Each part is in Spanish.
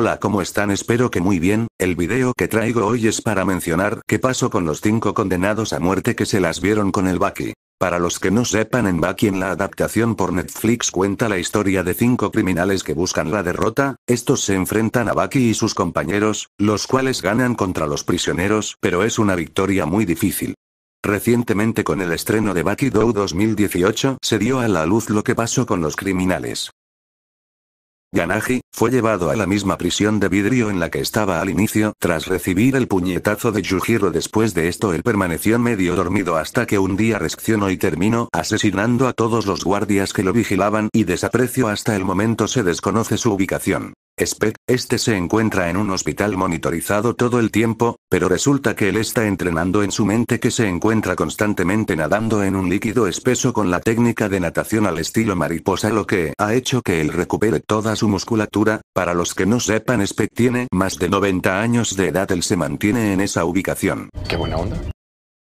Hola ¿cómo están? Espero que muy bien, el video que traigo hoy es para mencionar qué pasó con los cinco condenados a muerte que se las vieron con el Bucky. Para los que no sepan en Bucky en la adaptación por Netflix cuenta la historia de cinco criminales que buscan la derrota, estos se enfrentan a Bucky y sus compañeros, los cuales ganan contra los prisioneros, pero es una victoria muy difícil. Recientemente con el estreno de Bucky Do 2018 se dio a la luz lo que pasó con los criminales. Kanagi, fue llevado a la misma prisión de vidrio en la que estaba al inicio. Tras recibir el puñetazo de Yujiro después de esto él permaneció medio dormido hasta que un día reaccionó y terminó asesinando a todos los guardias que lo vigilaban y desaprecio hasta el momento se desconoce su ubicación. Spec, este se encuentra en un hospital monitorizado todo el tiempo, pero resulta que él está entrenando en su mente que se encuentra constantemente nadando en un líquido espeso con la técnica de natación al estilo mariposa lo que ha hecho que él recupere toda su musculatura, para los que no sepan Spec tiene más de 90 años de edad él se mantiene en esa ubicación. Qué buena onda.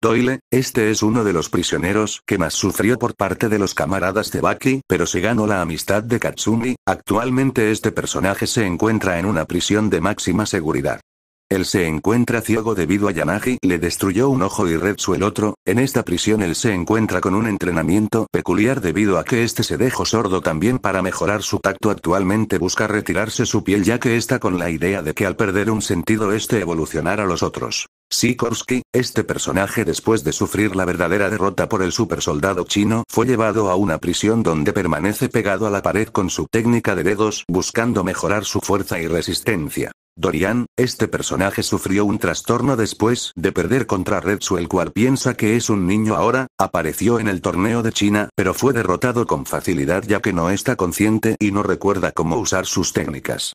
Toile, este es uno de los prisioneros que más sufrió por parte de los camaradas de Baki, pero se ganó la amistad de Katsumi, actualmente este personaje se encuentra en una prisión de máxima seguridad. Él se encuentra ciego debido a Yanagi le destruyó un ojo y Retsu el otro, en esta prisión él se encuentra con un entrenamiento peculiar debido a que este se dejó sordo también para mejorar su tacto actualmente busca retirarse su piel ya que está con la idea de que al perder un sentido este evolucionará a los otros. Sikorsky, este personaje después de sufrir la verdadera derrota por el supersoldado chino fue llevado a una prisión donde permanece pegado a la pared con su técnica de dedos buscando mejorar su fuerza y resistencia. Dorian, este personaje sufrió un trastorno después de perder contra Retsu el cual piensa que es un niño ahora, apareció en el torneo de China, pero fue derrotado con facilidad ya que no está consciente y no recuerda cómo usar sus técnicas.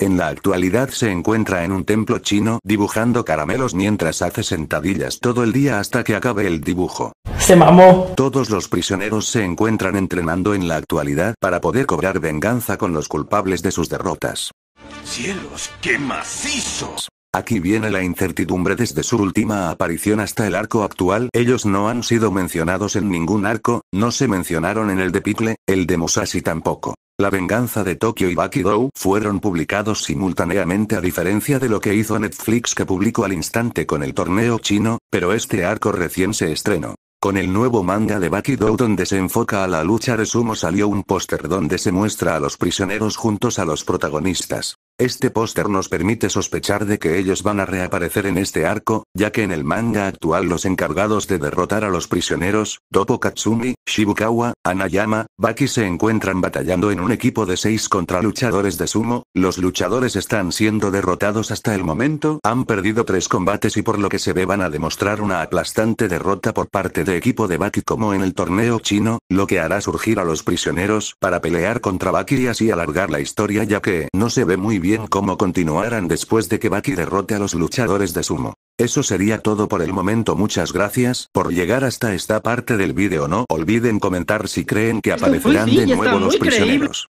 En la actualidad se encuentra en un templo chino dibujando caramelos mientras hace sentadillas todo el día hasta que acabe el dibujo. Se mamó. Todos los prisioneros se encuentran entrenando en la actualidad para poder cobrar venganza con los culpables de sus derrotas. ¡Cielos, qué macizos! Aquí viene la incertidumbre desde su última aparición hasta el arco actual. Ellos no han sido mencionados en ningún arco, no se mencionaron en el de Picle, el de Musashi tampoco. La venganza de Tokio y Baki fueron publicados simultáneamente a diferencia de lo que hizo Netflix que publicó al instante con el torneo chino, pero este arco recién se estrenó. Con el nuevo manga de Bakido donde se enfoca a la lucha de sumo salió un póster donde se muestra a los prisioneros juntos a los protagonistas. Este póster nos permite sospechar de que ellos van a reaparecer en este arco, ya que en el manga actual los encargados de derrotar a los prisioneros, Topo Katsumi, Shibukawa, Anayama, Baki se encuentran batallando en un equipo de seis contra luchadores de sumo, los luchadores están siendo derrotados hasta el momento, han perdido tres combates y por lo que se ve van a demostrar una aplastante derrota por parte de equipo de Baki como en el torneo chino, lo que hará surgir a los prisioneros para pelear contra Baki y así alargar la historia ya que no se ve muy bien bien cómo continuarán después de que Baki derrote a los luchadores de sumo. Eso sería todo por el momento muchas gracias por llegar hasta esta parte del vídeo no olviden comentar si creen que aparecerán de nuevo los prisioneros.